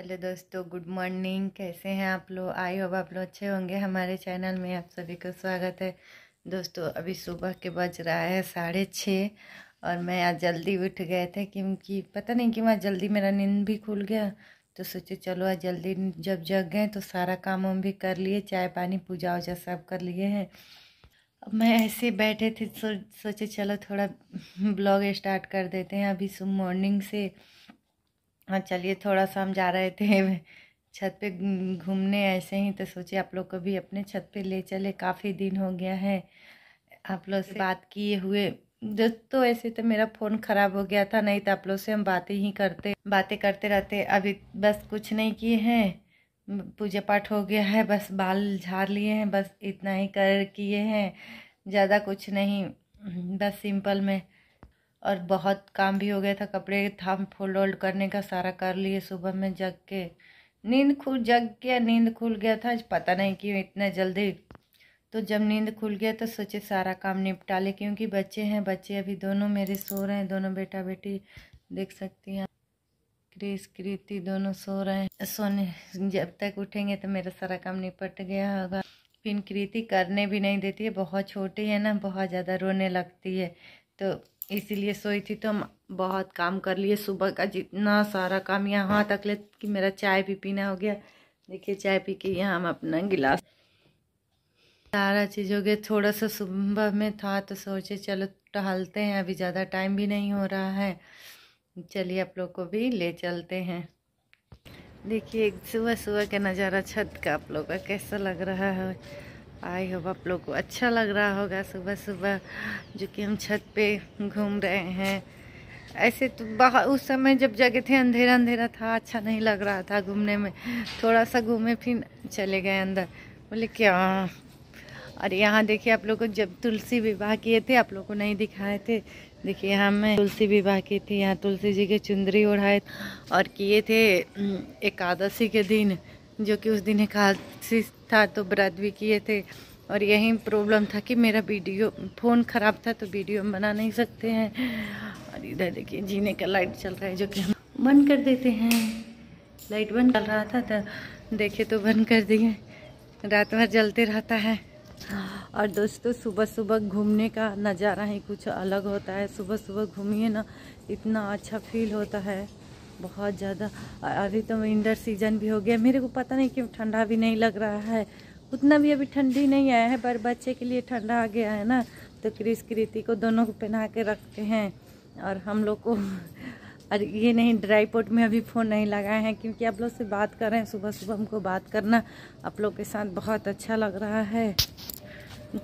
hello दोस्तों good morning कैसे हैं आप लोग आई होप आप लोग अच्छे होंगे हमारे चैनल में आप सभी का स्वागत है दोस्तों अभी सुबह के बज रहा है साढ़े छः और मैं आज जल्दी उठ गए थे क्योंकि पता नहीं क्यों आज जल्दी मेरा नींद भी खुल गया तो सोचे चलो आज जल्दी जब जग गए तो सारा काम वाम भी कर लिए चाय पानी पूजा वूजा सब कर लिए हैं अब मैं ऐसे बैठे थे सो, सोचे चलो थोड़ा ब्लॉग स्टार्ट कर देते हैं अभी सुबह मॉर्निंग से हाँ चलिए थोड़ा सा हम जा रहे थे छत पे घूमने ऐसे ही तो सोचे आप लोग को भी अपने छत पे ले चले काफ़ी दिन हो गया है आप लोग से बात किए हुए दोस्तों ऐसे तो मेरा फ़ोन ख़राब हो गया था नहीं तो आप लोग से हम बातें ही करते बातें करते रहते अभी बस कुछ नहीं किए हैं पूजा पाठ हो गया है बस बाल झाड़ लिए हैं बस इतना ही कर किए हैं ज़्यादा कुछ नहीं बस सिंपल में और बहुत काम भी हो गया था कपड़े थाम फोल्ड वोल्ड करने का सारा कर लिए सुबह में जग के नींद खुल जग गया नींद खुल गया था पता नहीं क्यों इतना जल्दी तो जब नींद खुल गया तो सोचे सारा काम निपटा ले क्योंकि बच्चे हैं बच्चे अभी दोनों मेरे सो रहे हैं दोनों बेटा बेटी देख सकती हैं क्रिस कृति दोनों सो रहे हैं सोने जब तक उठेंगे तो मेरा सारा काम निपट गया होगा फिर कृति करने भी नहीं देती है बहुत छोटी है ना बहुत ज़्यादा रोने लगती है तो इसीलिए सोई थी तो हम बहुत काम कर लिए सुबह का जितना सारा काम यहाँ तक ले कि मेरा चाय भी पीना हो गया देखिए चाय पी के यहाँ हम अपना गिलास सारा चीज़ हो गया थोड़ा सा सुबह में था तो सोचे चलो टहलते हैं अभी ज़्यादा टाइम भी नहीं हो रहा है चलिए आप लोग को भी ले चलते हैं देखिए सुबह सुबह का नज़ारा छत का आप लोग का कैसा लग रहा है आई होप आप लोग को अच्छा लग रहा होगा सुबह सुबह जो कि हम छत पे घूम रहे हैं ऐसे तो उस समय जब जगह थे अंधेरा अंधेरा था अच्छा नहीं लग रहा था घूमने में थोड़ा सा घूमे फिर चले गए अंदर बोले क्या और यहाँ देखिए आप लोग को जब तुलसी विवाह किए थे आप लोग को नहीं दिखाए थे देखिए यहाँ मैं तुलसी विवाह की थी यहाँ तुलसी जी के चुंदरी ओढ़ाए और किए थे एकादशी के दिन जो कि उस दिन एकादशी था तो व्रत भी किए थे और यही प्रॉब्लम था कि मेरा वीडियो फ़ोन ख़राब था तो वीडियो हम बना नहीं सकते हैं और इधर देखिए जीने का लाइट चल रहा है जो कि हम बंद कर देते हैं लाइट बंद चल रहा था तो देखे तो बंद कर दिए रात भर जलते रहता है और दोस्तों सुबह सुबह घूमने का नज़ारा ही कुछ अलग होता है सुबह सुबह घूमिए ना इतना अच्छा फील होता है बहुत ज़्यादा अभी तो विंटर सीजन भी हो गया मेरे को पता नहीं क्यों ठंडा भी नहीं लग रहा है उतना भी अभी ठंडी नहीं आया है पर बच्चे के लिए ठंडा आ गया है ना तो क्रिस कृति को दोनों को पहना के रखते हैं और हम लोग को और ये नहीं ड्राई पोर्ट में अभी फ़ोन नहीं लगाए हैं क्योंकि आप लोग से बात कर रहे हैं सुबह सुबह हमको बात करना आप लोग के साथ बहुत अच्छा लग रहा है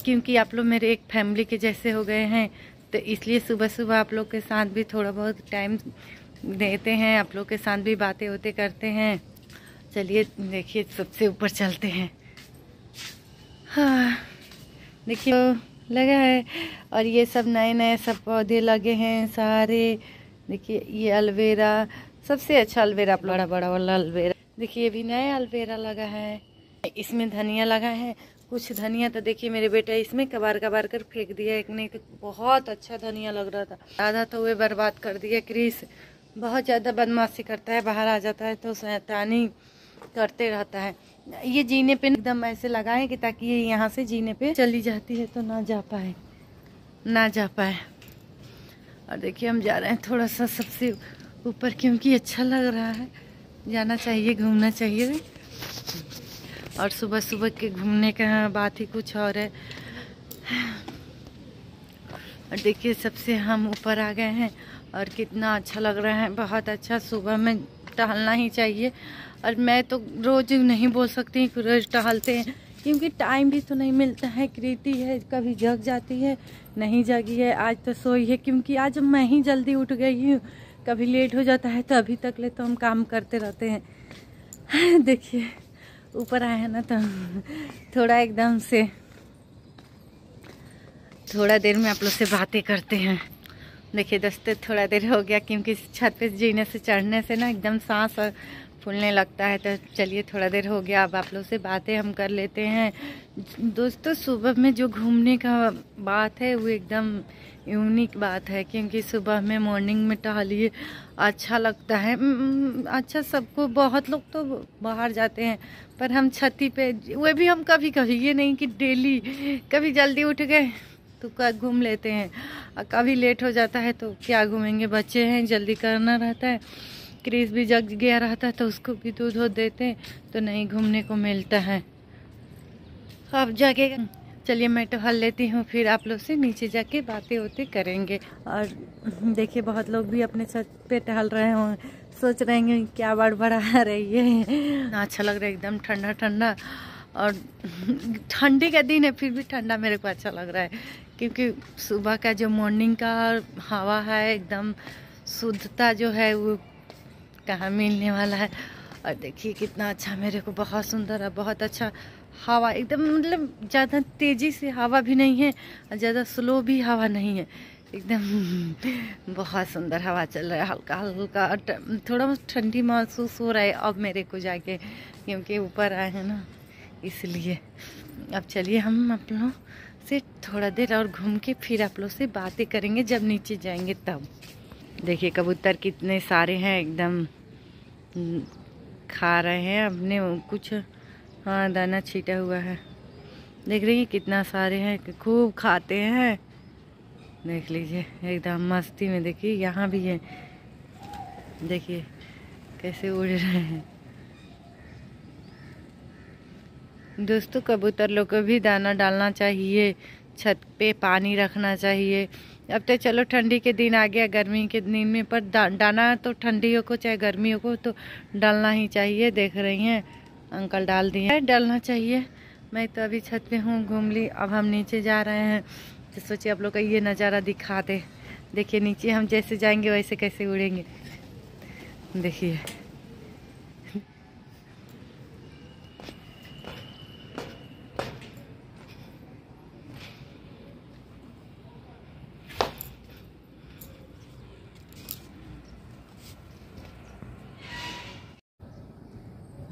क्योंकि आप लोग मेरे एक फैमिली के जैसे हो गए हैं तो इसलिए सुबह सुबह आप लोग के साथ भी थोड़ा बहुत टाइम देते हैं आप लोग के साथ भी बातें होते करते हैं चलिए देखिए सबसे ऊपर चलते हैं हाँ देखिए लगा है और ये सब नए नए सब पौधे लगे हैं सारे देखिए ये अलवेरा सबसे अच्छा अलवेरा बड़ा बड़ा वाला अलवेरा देखिए ये भी नया अलवेरा लगा है इसमें धनिया लगा है कुछ धनिया तो देखिए मेरे बेटा इसमें कबार कबार कर फेंक दिया एक नहीं तो बहुत अच्छा धनिया लग रहा था आधा तो वे बर्बाद कर दिया क्रिस बहुत ज़्यादा बदमाशी करता है बाहर आ जाता है तो शैतानी करते रहता है ये जीने पे एकदम ऐसे लगाएं कि ताकि ये यहाँ से जीने पे चली जाती है तो ना जा पाए ना जा पाए और देखिए हम जा रहे हैं थोड़ा सा सबसे ऊपर क्योंकि अच्छा लग रहा है जाना चाहिए घूमना चाहिए और सुबह सुबह के घूमने का बात ही कुछ और है और देखिए सबसे हम ऊपर आ गए हैं और कितना अच्छा लग रहा है बहुत अच्छा सुबह में टहलना ही चाहिए और मैं तो रोज़ नहीं बोल सकती कि रोज़ टहलते हैं क्योंकि टाइम भी तो नहीं मिलता है कृति है कभी जग जाती है नहीं जगी है आज तो सोई है क्योंकि आज मैं ही जल्दी उठ गई हूँ कभी लेट हो जाता है तो अभी तक ले तो हम काम करते रहते हैं हाँ, देखिए ऊपर आए हैं ना तो थोड़ा एकदम से थोड़ा देर में आप लोग से बातें करते हैं देखिए दोस्तों थोड़ा देर हो गया क्योंकि छत पे जीने से चढ़ने से ना एकदम सांस फूलने लगता है तो चलिए थोड़ा देर हो गया अब आप लोग से बातें हम कर लेते हैं दोस्तों सुबह में जो घूमने का बात है वो एकदम यूनिक बात है क्योंकि सुबह में मॉर्निंग में टहलिए अच्छा लगता है अच्छा सबको बहुत लोग तो बाहर जाते हैं पर हम छती पे वह भी हम कभी कभी ये नहीं कि डेली कभी जल्दी उठ गए तो क्या घूम लेते हैं कभी लेट हो जाता है तो क्या घूमेंगे बच्चे हैं जल्दी करना रहता है क्रीज भी जग गया रहता है तो उसको भी दूध हो देते हैं तो नहीं घूमने को मिलता है अब जाके चलिए मैं टहल लेती हूँ फिर आप लोग से नीचे जाके बातें होती करेंगे और देखिए बहुत लोग भी अपने छत पे टहल रहे हों सोच रहे हैं क्या बड़बड़ा रही है अच्छा लग रहा है एकदम ठंडा ठंडा और ठंडी का दिन है फिर भी ठंडा मेरे को अच्छा लग रहा है क्योंकि सुबह का जो मॉर्निंग का हवा है एकदम शुद्धता जो है वो कहाँ मिलने वाला है और देखिए कितना अच्छा मेरे को बहुत सुंदर है बहुत अच्छा हवा एकदम मतलब ज़्यादा तेज़ी से हवा भी नहीं है और ज़्यादा स्लो भी हवा नहीं है एकदम बहुत सुंदर हवा चल रहा है हल्का हल्का थोड़ा ठंडी महसूस हो रहा है अब मेरे को जाके क्योंकि ऊपर आए हैं ना इसलिए अब चलिए हम आप लोग से थोड़ा देर और घूम के फिर आप लोग से बातें करेंगे जब नीचे जाएंगे तब देखिए कबूतर कितने सारे हैं एकदम हम्म, खा रहे हैं अपने कुछ हाँ दाना छीटा हुआ है देख रही है कितना सारे हैं खूब खाते हैं देख लीजिए एकदम मस्ती में देखिए यहाँ भी है देखिए कैसे उड़ रहे हैं दोस्तों कबूतर लोग को भी दाना डालना चाहिए छत पे पानी रखना चाहिए अब तो चलो ठंडी के दिन आ गया गर्मी के दिन में पर दा, दाना तो ठंडियों को चाहे गर्मियों को तो डालना ही चाहिए देख रही हैं अंकल डाल दिए डालना चाहिए मैं तो अभी छत पे हूँ घूम ली अब हम नीचे जा रहे हैं तो सोचिए आप लोग का ये नज़ारा दिखा दे देखिए नीचे हम जैसे जाएंगे वैसे कैसे उड़ेंगे देखिए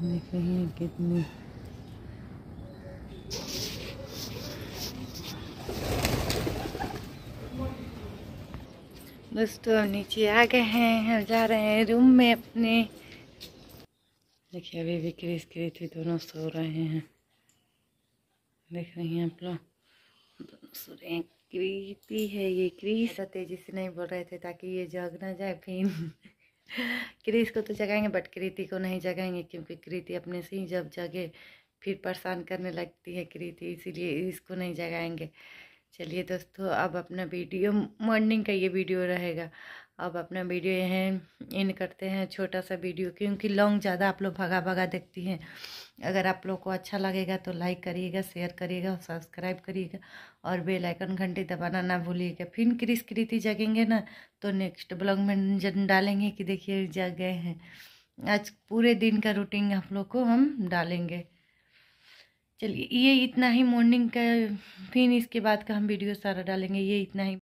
देख हैं कितनी दोस्तों नीचे आ गए हैं हम जा रहे हैं रूम में अपने देखिए अभी भी क्रिस क्रिस थी दोनों सो रहे हैं देख रहे हैं आप लोग दोनों सो रहे हैं क्रीति है ये क्रिस तेजी जिसे नहीं बोल रहे थे ताकि ये जग ना जाए फिर क्रीस को तो जगाएंगे बट कृति को नहीं जगाएंगे क्योंकि कृति अपने से ही जब जगे फिर परेशान करने लगती है कृति इसीलिए इसको नहीं जगाएंगे चलिए दोस्तों अब अपना वीडियो मॉर्निंग का ये वीडियो रहेगा अब अपना वीडियो यहाँ इन करते हैं छोटा सा वीडियो क्योंकि लॉन्ग ज़्यादा आप लोग भगा भगा देखती हैं अगर आप लोग को अच्छा लगेगा तो लाइक करिएगा शेयर करिएगा और सब्सक्राइब करिएगा और बेल आइकन घंटी दबाना ना भूलिएगा फिर क्रिस कृति जगेंगे ना तो नेक्स्ट ब्लॉग में डालेंगे कि देखिए जग गए हैं आज पूरे दिन का रूटीन आप लोग को हम डालेंगे चलिए ये इतना ही मॉर्निंग का फिर इसके बाद का हम वीडियो सारा डालेंगे ये इतना ही